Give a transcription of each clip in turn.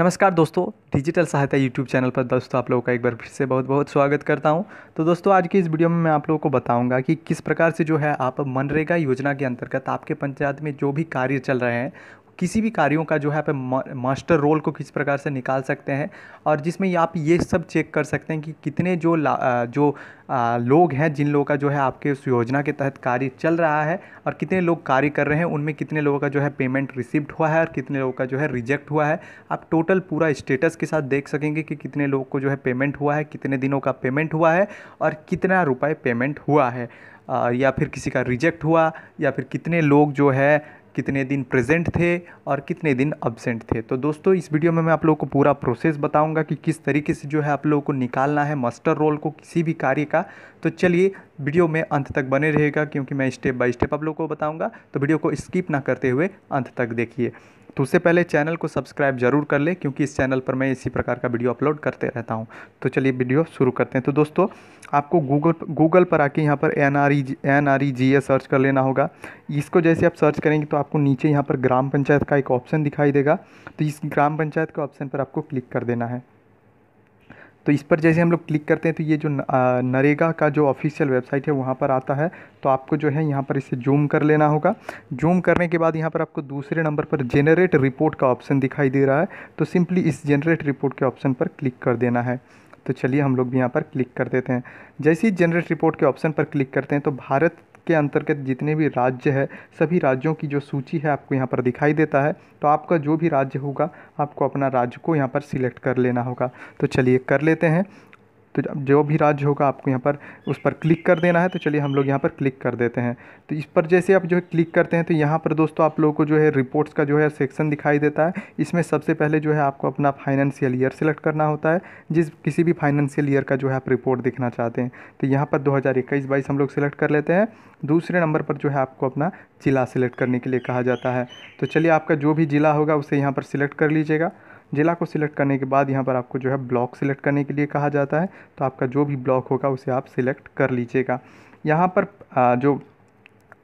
नमस्कार दोस्तों डिजिटल सहायता यूट्यूब चैनल पर दोस्तों आप लोगों का एक बार फिर से बहुत बहुत स्वागत करता हूं तो दोस्तों आज की इस वीडियो में मैं आप लोगों को बताऊंगा कि किस प्रकार से जो है आप मनरेगा योजना के अंतर्गत आपके पंचायत में जो भी कार्य चल रहे हैं किसी भी कार्यों का जो है आप मास्टर रोल को किस प्रकार से निकाल सकते हैं और जिसमें आप ये सब चेक कर सकते हैं कि कितने जो जो लोग हैं जिन लोगों का जो है आपके उस योजना के तहत कार्य चल रहा है और कितने लोग कार्य कर रहे हैं उनमें कितने लोगों का जो है पेमेंट रिसिप्ट हुआ है और कितने लोगों का जो है रिजेक्ट हुआ है आप टोटल पूरा स्टेटस के साथ देख सकेंगे कि कितने लोग को जो है पेमेंट हुआ है कितने दिनों का पेमेंट हुआ है और कितना रुपये पेमेंट हुआ है या फिर किसी का रिजेक्ट हुआ या फिर कितने लोग जो है कितने दिन प्रेजेंट थे और कितने दिन अब्सेंट थे तो दोस्तों इस वीडियो में मैं आप लोगों को पूरा प्रोसेस बताऊंगा कि किस तरीके से जो है आप लोगों को निकालना है मास्टर रोल को किसी भी कार्य का तो चलिए वीडियो में अंत तक बने रहेगा क्योंकि मैं स्टेप बाय स्टेप आप लोग को बताऊंगा तो वीडियो को स्किप ना करते हुए अंत तक देखिए तो उससे पहले चैनल को सब्सक्राइब जरूर कर ले क्योंकि इस चैनल पर मैं इसी प्रकार का वीडियो अपलोड करते रहता हूँ तो चलिए वीडियो शुरू करते हैं तो दोस्तों आपको गूगल गूगल पर आके यहाँ पर N R E N R E G A search कर लेना होगा इसको जैसे आप सर्च करेंगे तो आपको नीचे यहाँ पर ग्राम पंचायत का एक ऑप्शन दिखाई देगा तो इस ग्राम पंचायत के ऑप्शन पर आपको क्लिक कर देना है तो इस पर जैसे हम लोग क्लिक करते हैं तो ये जो नरेगा का जो ऑफिशियल वेबसाइट है वहाँ पर आता है तो आपको जो है यहाँ पर इसे जूम कर लेना होगा जूम करने के बाद यहाँ पर आपको दूसरे नंबर पर जेनरेट रिपोर्ट का ऑप्शन दिखाई दे रहा है तो सिंपली इस जेनरेट रिपोर्ट के ऑप्शन पर क्लिक कर देना है तो चलिए हम लोग भी यहाँ पर क्लिक कर देते हैं जैसे ही जनरेट रिपोर्ट के ऑप्शन पर क्लिक करते हैं तो भारत के अंतर्गत जितने भी राज्य है सभी राज्यों की जो सूची है आपको यहाँ पर दिखाई देता है तो आपका जो भी राज्य होगा आपको अपना राज्य को यहाँ पर सिलेक्ट कर लेना होगा तो चलिए कर लेते हैं तो जो भी राज्य होगा आपको यहाँ पर उस पर क्लिक कर देना है तो चलिए हम लोग यहाँ पर क्लिक कर देते हैं तो इस पर जैसे आप जो है क्लिक करते हैं तो यहाँ पर दोस्तों आप लोगों को जो है रिपोर्ट्स का जो है सेक्शन दिखाई देता है इसमें सबसे पहले जो है आपको अपना फाइनेंशियल ईयर सेलेक्ट करना होता है जिस किसी भी फाइनेंशियल ईयर का जो है आप रिपोर्ट देखना चाहते हैं तो यहाँ पर दो हज़ार हम लोग सेलेक्ट कर लेते हैं दूसरे नंबर पर जो है आपको अपना ज़िला सेलेक्ट करने के लिए कहा जाता है तो चलिए आपका जो भी ज़िला होगा उसे यहाँ पर सिलेक्ट कर लीजिएगा ज़िला को सिलेक्ट करने के बाद यहाँ पर आपको जो है ब्लॉक सिलेक्ट करने के लिए कहा जाता है तो आपका जो भी ब्लॉक होगा उसे आप सिलेक्ट कर लीजिएगा यहाँ पर जो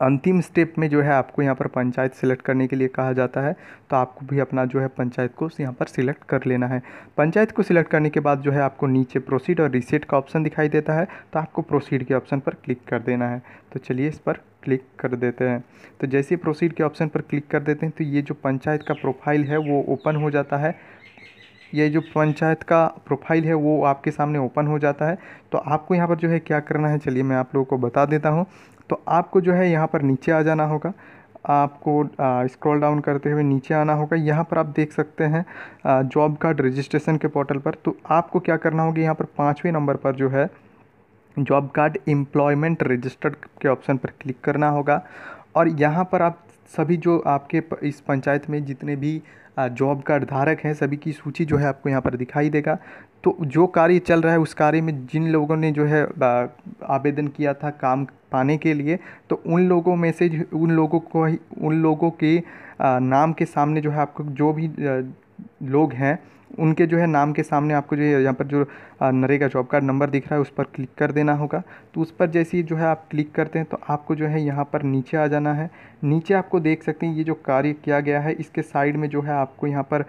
अंतिम स्टेप में जो है आपको यहाँ पर पंचायत सिलेक्ट करने के लिए कहा जाता है तो आपको भी अपना जो है पंचायत को यहाँ पर सिलेक्ट कर लेना है पंचायत को सिलेक्ट करने के बाद जो है आपको नीचे प्रोसीड और रीसेट का ऑप्शन दिखाई देता है तो आपको प्रोसीड के ऑप्शन पर क्लिक कर देना है तो चलिए इस पर क्लिक कर देते हैं तो जैसे ही प्रोसीड के ऑप्शन पर क्लिक कर देते हैं तो ये जो पंचायत का प्रोफाइल है वो ओपन हो जाता है ये जो पंचायत का प्रोफाइल है वो आपके सामने ओपन हो जाता है तो आपको यहाँ पर जो है क्या करना है चलिए मैं आप लोगों को बता देता हूँ तो आपको जो है यहाँ पर नीचे आ जाना होगा आपको स्क्रॉल डाउन करते हुए नीचे आना होगा यहाँ पर आप देख सकते हैं जॉब कार्ड रजिस्ट्रेशन के पोर्टल पर तो आपको क्या करना होगा यहाँ पर पाँचवें नंबर पर जो है जॉब कार्ड एम्प्लॉयमेंट रजिस्टर्ड के ऑप्शन पर क्लिक करना होगा और यहाँ पर आप सभी जो आपके इस पंचायत में जितने भी जॉब कार्ड धारक हैं सभी की सूची जो है आपको यहाँ पर दिखाई देगा तो जो कार्य चल रहा है उस कार्य में जिन लोगों ने जो है आवेदन किया था काम पाने के लिए तो उन लोगों में से उन लोगों को ही उन लोगों के नाम के सामने जो है आपको जो भी लोग हैं उनके जो है नाम के सामने आपको जो है यहाँ पर जो नरेगा जॉब कार्ड नंबर दिख रहा है उस पर क्लिक कर देना होगा तो उस पर जैसे ही जो है आप क्लिक करते हैं तो आपको जो है यहाँ पर नीचे आ जाना है नीचे आपको देख सकते हैं ये जो कार्य किया गया है इसके साइड में जो है आपको यहाँ पर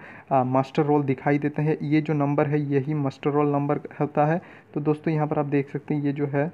मास्टर रोल दिखाई देते हैं ये जो नंबर है यही मास्टर रोल नंबर होता है तो दोस्तों यहाँ पर आप देख सकते हैं ये जो है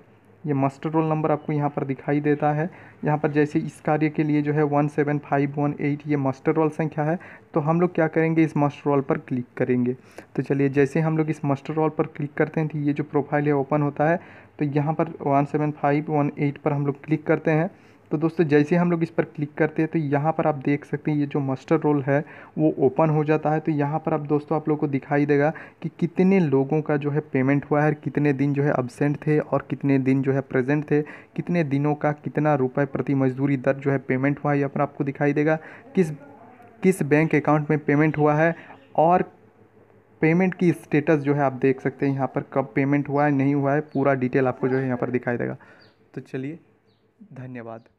ये मस्टर रोल नंबर आपको यहाँ पर दिखाई देता है यहाँ पर जैसे इस कार्य के लिए जो है one seven five one eight ये मस्टर रोल संख्या है तो हम लोग क्या करेंगे इस मस्टर रोल पर क्लिक करेंगे तो चलिए जैसे हम लोग इस मस्टर रोल पर क्लिक करते हैं तो ये जो प्रोफाइल है ओपन होता है तो यहाँ पर one seven five one eight पर हम लोग क्लिक करते हैं तो दोस्तों जैसे हम लोग इस पर क्लिक करते हैं तो यहाँ पर आप देख सकते हैं ये जो मस्टर रोल है वो ओपन हो जाता है तो यहाँ पर आप दोस्तों आप लोग को दिखाई देगा कि कितने लोगों का जो है पेमेंट हुआ है कितने दिन जो है अब्सेंट थे और कितने दिन जो है प्रेजेंट थे कितने दिनों का कितना रुपये प्रति मजदूरी दर जो है पेमेंट हुआ है यहाँ पर आपको दिखाई देगा किस किस बैंक अकाउंट में पेमेंट हुआ है और पेमेंट की स्टेटस जो है आप देख सकते हैं यहाँ पर कब पेमेंट हुआ है नहीं हुआ है पूरा डिटेल आपको जो है यहाँ पर दिखाई देगा तो चलिए धन्यवाद